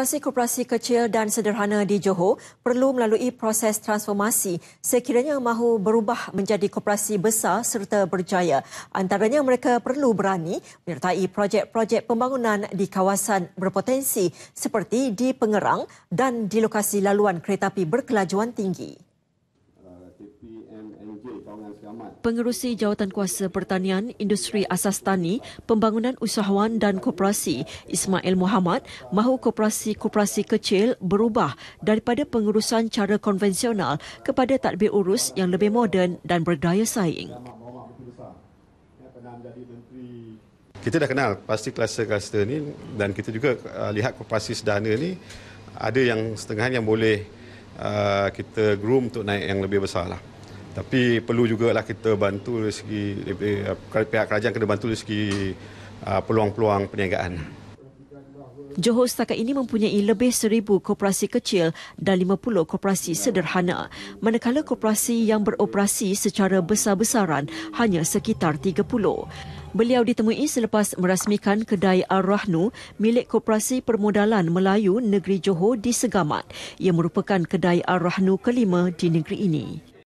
Koperasi-koperasi kecil dan sederhana di Johor perlu melalui proses transformasi sekiranya mahu berubah menjadi koperasi besar serta berjaya. Antaranya mereka perlu berani menyertai projek-projek pembangunan di kawasan berpotensi seperti di Pengerang dan di lokasi laluan kereta api berkelajuan tinggi. Pengerusi Jawatan Kuasa Pertanian, Industri Asas Tani, Pembangunan Usahawan dan Koperasi Ismail Muhammad mahu koperasi-koperasi kecil berubah daripada pengurusan cara konvensional kepada tadbir urus yang lebih moden dan berdaya saing. Kita dah kenal pasti kluster-kluster ini dan kita juga uh, lihat koperasi sedana ini ada yang setengah yang boleh uh, kita groom untuk naik yang lebih besar lah. Tapi perlu juga lah kita bantu dari segi dari eh, pihak kerajaan kena bantu dari segi ah, peluang-peluang perniagaan. Johor setakat ini mempunyai lebih seribu koperasi kecil dan lima puluh koperasi sederhana. Manakala koperasi yang beroperasi secara besar-besaran hanya sekitar tiga puluh. Beliau ditemui selepas merasmikan kedai Ar-Rahnu milik Koperasi Permodalan Melayu Negeri Johor di Segamat. Ia merupakan kedai Ar-Rahnu kelima di negeri ini.